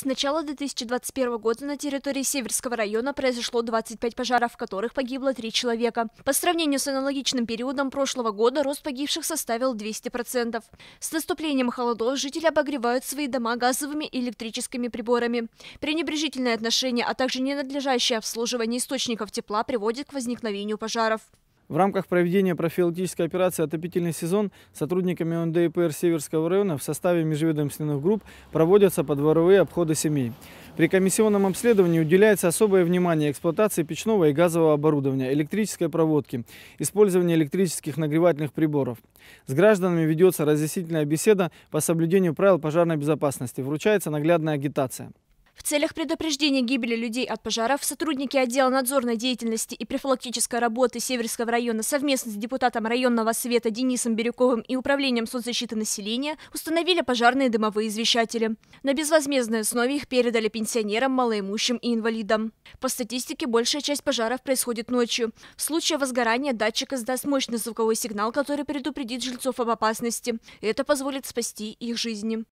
С начала 2021 года на территории Северского района произошло 25 пожаров, в которых погибло 3 человека. По сравнению с аналогичным периодом прошлого года рост погибших составил 200%. С наступлением холодов жители обогревают свои дома газовыми и электрическими приборами. Пренебрежительное отношение, а также ненадлежащее обслуживание источников тепла приводит к возникновению пожаров. В рамках проведения профилактической операции «Отопительный сезон» сотрудниками ОНДПР Северского района в составе межведомственных групп проводятся подворовые обходы семей. При комиссионном обследовании уделяется особое внимание эксплуатации печного и газового оборудования, электрической проводки, использованию электрических нагревательных приборов. С гражданами ведется разъяснительная беседа по соблюдению правил пожарной безопасности, вручается наглядная агитация. В целях предупреждения гибели людей от пожаров сотрудники отдела надзорной деятельности и профилактической работы Северского района совместно с депутатом районного совета Денисом Бирюковым и управлением соцзащиты населения установили пожарные дымовые извещатели. На безвозмездной основе их передали пенсионерам, малоимущим и инвалидам. По статистике, большая часть пожаров происходит ночью. В случае возгорания датчик издаст мощный звуковой сигнал, который предупредит жильцов об опасности. Это позволит спасти их жизни.